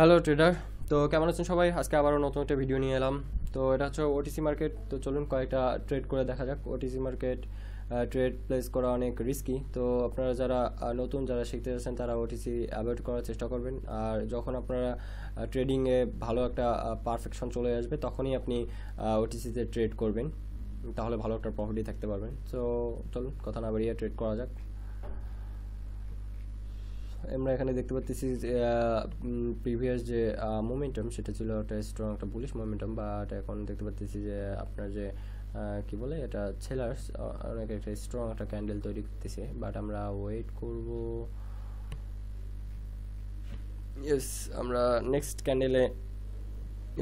Hello tedder তো কেমন আছেন সবাই আজকে আবারও নতুন একটা ভিডিও নিয়ে এলাম তো এটা হচ্ছে ওটিসি মার্কেট তো চলুন কয়েকটা ট্রেড করে দেখা যাক ওটিসি মার্কেট ট্রেড প্লেস করা অনেক রিস্কি তো আপনারা যারা নতুন যারা শিখতে যাচ্ছেন তারা ওটিসি অ্যাভয়েড করার চেষ্টা করবেন আর যখন আপনারা ট্রেডিংয়ে ভালো একটা পারফেকশন চলে আসবে তখনই আপনি ওটিসিতে ট্রেড করবেন তাহলে ভালো একটা প্রফিটই থাকতে পারবেন তো চলুন কথা না বাড়িয়ে ট্রেড করা যাক আমরা এখানে দেখতে পাচ্ছি প্রিভিয়াস যে মোমেন্টাম সেটা ছিল একটা স্ট্রং একটা বুলিশ মোমেন্টাম বাট এখন দেখতে পাচ্ছি যে আপনার যে কি বলে এটা সেলার্স অনেক একটা স্ট্রং একটা ক্যান্ডেল তৈরি করতেছে বাট আমরা ওয়েট করব ইয়েস আমরা নেক্সট ক্যান্ডেলে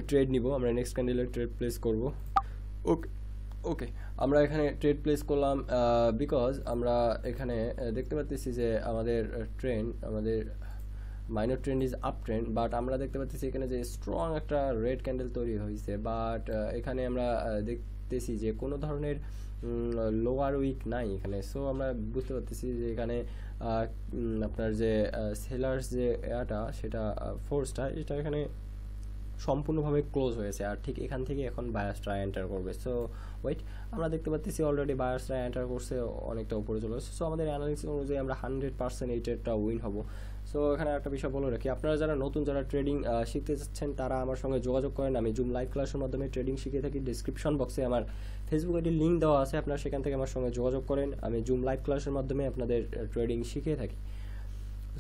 ট্রেড নিব আমরা নেক্সট ক্যান্ডেলে ট্রেড প্লেস করব ওকে ওকে আমরা এখানে ট্রেড প্লেস করলাম বিকজ আমরা এখানে দেখতে পাচ্ছি যে আমাদের ট্রেন আমাদের minor trend is up trend but আমরা দেখতে পাচ্ছি এখানে যে স্ট্রং একটা রেড ক্যান্ডেল তৈরি হয়েছে বাট এখানে আমরা দেখতেছি যে কোনো ধরনের লোয়ার উইক নাই এখানে সো আমরা বুঝতে পারতেছি যে এখানে আপনার যে সেলার্স যে এটা সেটা ফোর্সটা এটা এখানে সম্পূর্ণভাবে ক্লোজ হয়েছে আর ঠিক এখান থেকে এখন বায়াসরা এন্টার করবে সো ওয়েট আমরা দেখতে পাচ্ছি অলরেডি বায়াসরা এন্টার করছে অনেকটা উপরে চলে এসেছে সো আমাদের অ্যানালিসিস অনুযায়ী আমরা হান্ড্রেড পার্সেন্ট এই ট্রেডটা উইন হবো সো এখানে একটা বিষয় বলে রাখি আপনারা যারা নতুন যারা ট্রেডিং শিখতে চাচ্ছেন তারা আমার সঙ্গে যোগাযোগ করেন আমি জুম লাইভ ক্লাসের মাধ্যমে ট্রেডিং শিখে থাকি ডিসক্রিপশন বক্সে আমার ফেসবুক আইডি লিঙ্ক দেওয়া আছে আপনারা সেখান থেকে আমার সঙ্গে যোগাযোগ করেন আমি জুম লাইভ ক্লাসের মাধ্যমে আপনাদের ট্রেডিং শিখে থাকি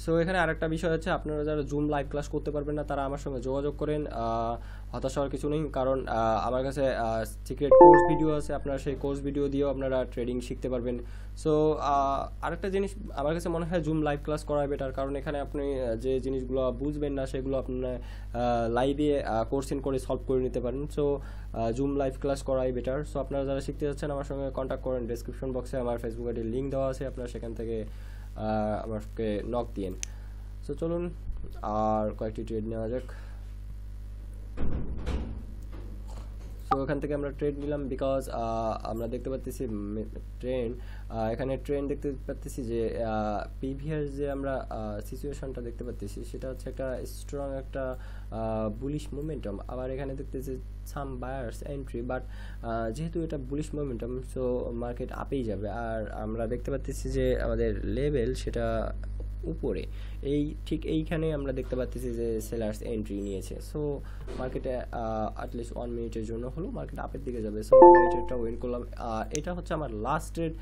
সো এখানে আরেকটা বিষয় হচ্ছে আপনারা যারা জুম লাইভ ক্লাস করতে পারবেন না তারা আমার সঙ্গে যোগাযোগ করেন হতাশ হওয়ার কিছু নেই কারণ আমার কাছে সিক্রেট কোর্স ভিডিও আছে আপনারা সেই কোর্স ভিডিও দিয়েও আপনারা ট্রেডিং শিখতে পারবেন সো আরেকটা জিনিস আমার কাছে মনে হয় জুম লাইভ ক্লাস করাই বেটার কারণ এখানে আপনি যে জিনিসগুলো বুঝবেন না সেগুলো আপনার লাইভে কোর্সিন করে সলভ করে নিতে পারেন সো জুম লাইভ ক্লাস করাই বেটার সো আপনারা যারা শিখতে যাচ্ছেন আমার সঙ্গে কন্ট্যাক্ট করেন ডিসক্রিপশন বক্সে আমার ফেসবুক আইডির লিঙ্ক দেওয়া আছে আপনারা সেখান থেকে আমাকে নক দিয়েন তো চলুন আর কয়েকটি ট্রেড নেওয়া যাক ওখান থেকে আমরা ট্রেন নিলাম বিকজ আমরা দেখতে পাচ্ছি ট্রেন এখানে ট্রেন দেখতে পাচ্ছি যে পিভিআর যে আমরা সিচুয়েশনটা দেখতে পাচ্ছি সেটা হচ্ছে একটা স্ট্রং একটা বুলিশ মোমেন্টাম আবার এখানে দেখতেছি সাম বায়ার্স এন্ট্রি বাট যেহেতু এটা বুলিশ মোমেন্টাম সো মার্কেট আপেই যাবে আর আমরা দেখতে পাচ্ছি যে আমাদের লেভেল সেটা উপরে এই ঠিক এইখানে আমরা দেখতে পাচ্ছি যে সেলার্স এন্ট্রি নিয়েছে সো মার্কেটে অ্যাটলিস্ট ওয়ান মিনিটের জন্য হলো মার্কেট আপের দিকে যাবে সো এই ট্রেডটা ওয়েন করলাম এটা হচ্ছে আমার লাস্ট ট্রেড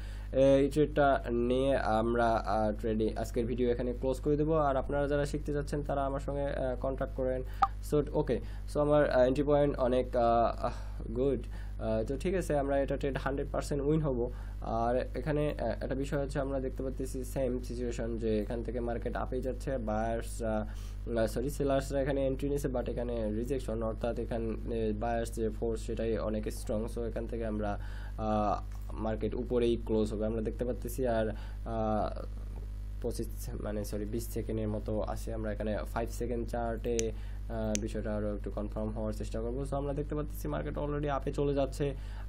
এই ট্রেডটা নিয়ে আমরা ট্রেডিং আজকের ভিডিও এখানে ক্লোজ করে দেবো আর আপনারা যারা শিখতে যাচ্ছেন তারা আমার সঙ্গে কন্ট্যাক্ট করেন সো ওকে সো আমার এন্ট্রি পয়েন্ট অনেক গুড তো ঠিক আছে আমরা এটা ট্রেড হান্ড্রেড পার্সেন্ট উইন হব আর এখানে একটা বিষয় হচ্ছে আমরা দেখতে পাচ্ছি সেম সিচুয়েশন যে এখান থেকে মার্কেট আপে যাচ্ছে বায়ার্সরা সরি সেলার্সরা এখানে এন্ট্রি নিয়েছে বাট এখানে রিজেকশন অর্থাৎ এখানে বায়ার্স যে ফোর্স সেটাই অনেক স্ট্রং সো এখান থেকে আমরা মার্কেট উপরেই ক্লোজ হবে আমরা দেখতে পাচ্ছি আর পঁচিশ মানে সরি বিশ সেকেন্ডের মতো আসে আমরা এখানে ফাইভ সেকেন্ড চার্টে বিষয়টা আরও একটু কনফার্ম হওয়ার চেষ্টা করবো সো আমরা দেখতে পাচ্ছি মার্কেট অলরেডি আপে চলে যাচ্ছে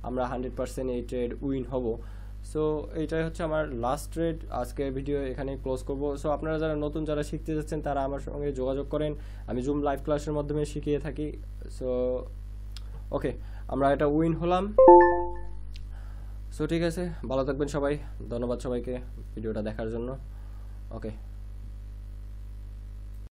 আমরা হান্ড্রেড পার্সেন্ট এই ট্রেড উইন হবো সো এইটাই হচ্ছে আমার লাস্ট ট্রেড আজকে ভিডিও এখানে ক্লোজ করব সো আপনারা যারা নতুন যারা শিখতে যাচ্ছেন তারা আমার সঙ্গে যোগাযোগ করেন আমি জুম লাইভ ক্লাসের মাধ্যমে শিখিয়ে থাকি সো ওকে আমরা এটা উইন হলাম সো ঠিক আছে ভালো থাকবেন সবাই ধন্যবাদ সবাইকে ভিডিওটা দেখার জন্য Oke. Okay.